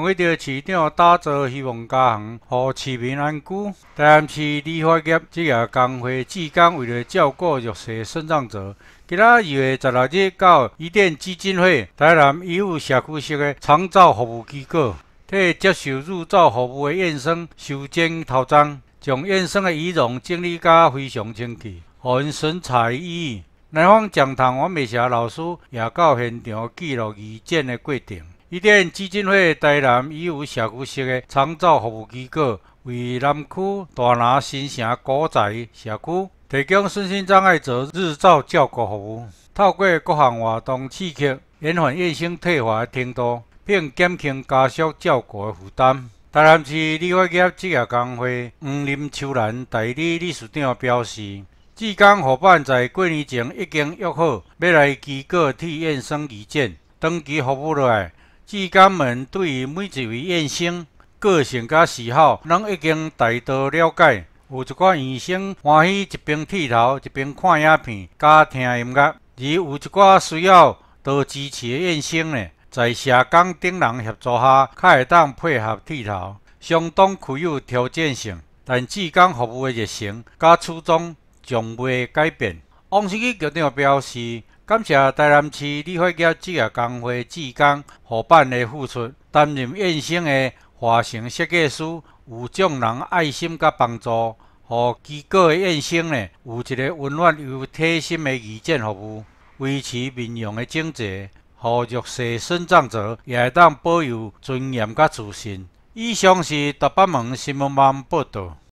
为着市场打造希望家园，互市民安居，台南市理发业职业工会至今为了照顾弱势生长者，今仔二月十六日到伊店基金会台南义务社区式的长照服务机构，替接受入照服务的燕生修剪头髪，将燕生的仪容整理得非常整齐，让伊神采奕奕。南方讲堂王美霞老师也到现场记录医健的过程。伊甸基金会台南义务社区式嘅长照服务机构，为南区大拿新城古宅社区提供身心障碍者日照照顾服务。透过各项活动刺激，延缓慢性退化的程度，并减轻家属照顾的负担。台南市旅游业职业工会黄林秋兰代理理事长表示，志工伙伴在过年前已经约好要来机构体验生计证，长期服务落来。志工们对于每一位院生个性甲嗜好，拢已经大多了解。有一寡医生欢喜一边剃头一边看影片、加听音乐，而有一寡需要多支持的院生呢，在社工等人协助下，才会当配合剃头，相当具有挑战性。但志工服务的热情甲初衷，从未改变。王书记强调表示。感谢台南市立法局职业工会志工伙伴的付出，担任宴请的华城设计师有众人爱心甲帮助，和机构的宴请呢有一个温暖又贴心的义诊服务，维持民用的整洁，和弱势生长者也会当保有尊严甲自信。以上是大北门新闻网报道。